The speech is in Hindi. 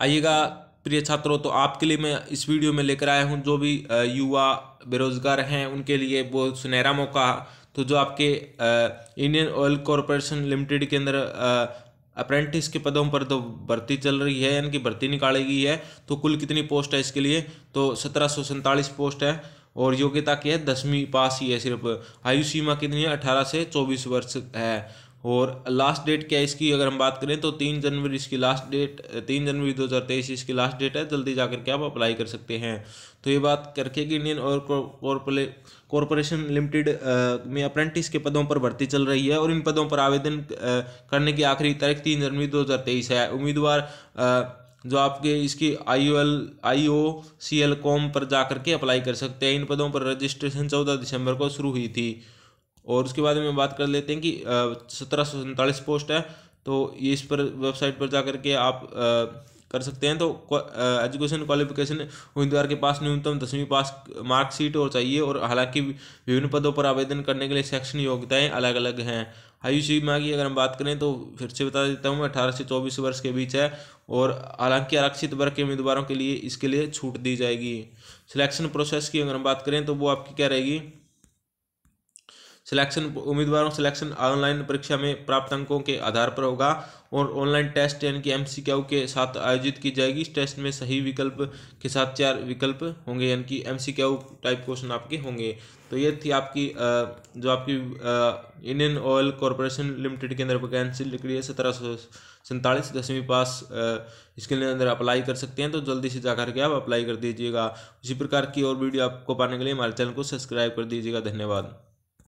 आइएगा प्रिय छात्रों तो आपके लिए मैं इस वीडियो में लेकर आया हूँ जो भी युवा बेरोजगार हैं उनके लिए वो सुनहरा मौका तो जो आपके इंडियन ऑयल कॉरपोरेशन लिमिटेड के अंदर अप्रेंटिस के पदों पर तो भर्ती चल रही है यानी कि भर्ती निकाली गई है तो कुल कितनी पोस्ट है इसके लिए तो सत्रह पोस्ट है और योग्यता की है दसवीं पास ही है सिर्फ आयु सीमा कितनी है अठारह से चौबीस वर्ष है और लास्ट डेट क्या है इसकी अगर हम बात करें तो तीन जनवरी इसकी लास्ट डेट तीन जनवरी दो हज़ार तेईस इसकी लास्ट डेट है जल्दी जा करके आप अप्लाई कर सकते हैं तो ये बात करके कि इंडियन ऑयल कॉरपोरेशन लिमिटेड में अप्रेंटिस के पदों पर भर्ती चल रही है और इन पदों पर आवेदन करने की आखिरी तारीख तीन जनवरी दो हज़ार तेईस है उम्मीदवार जो आपके इसकी I L I O C L com पर जा करके अप्लाई कर सकते हैं इन पदों पर रजिस्ट्रेशन चौदह दिसंबर को शुरू हुई थी और उसके बाद में बात कर लेते हैं कि सत्रह सौ सैंतालीस पोस्ट है तो इस पर वेबसाइट पर जा करके आप आ, कर सकते हैं तो एजुकेशन क्वालिफिकेशन उम्मीदवार के पास न्यूनतम दसवीं पास मार्कशीट और चाहिए और हालांकि विभिन्न पदों पर आवेदन करने के लिए शैक्षणिक योग्यताएं अलग अलग हैं आयु सीमा की अगर हम बात करें तो फिर से बता देता हूँ अठारह से चौबीस वर्ष के बीच है और हालांकि आरक्षित वर्ग के उम्मीदवारों के लिए इसके लिए छूट दी जाएगी सिलेक्शन प्रोसेस की अगर हम बात करें तो वो आपकी क्या रहेगी सिलेक्शन उम्मीदवारों सिलेक्शन ऑनलाइन परीक्षा में प्राप्त अंकों के आधार पर होगा और ऑनलाइन टेस्ट यानी कि एमसीक्यू के साथ आयोजित की जाएगी इस टेस्ट में सही विकल्प के साथ चार विकल्प होंगे यानी कि एमसीक्यू टाइप क्वेश्चन आपके होंगे तो ये थी आपकी जो आपकी इंडियन ऑयल कॉरपोरेशन लिमिटेड के अंदर वैकेंसी निकली है सत्रह सौ सैंतालीस दसवीं पास इसके लिए अंदर अप्लाई कर सकते हैं तो जल्दी से जा करके आप अप्लाई कर दीजिएगा उसी प्रकार की और वीडियो आपको पाने के लिए हमारे चैनल को सब्सक्राइब कर दीजिएगा धन्यवाद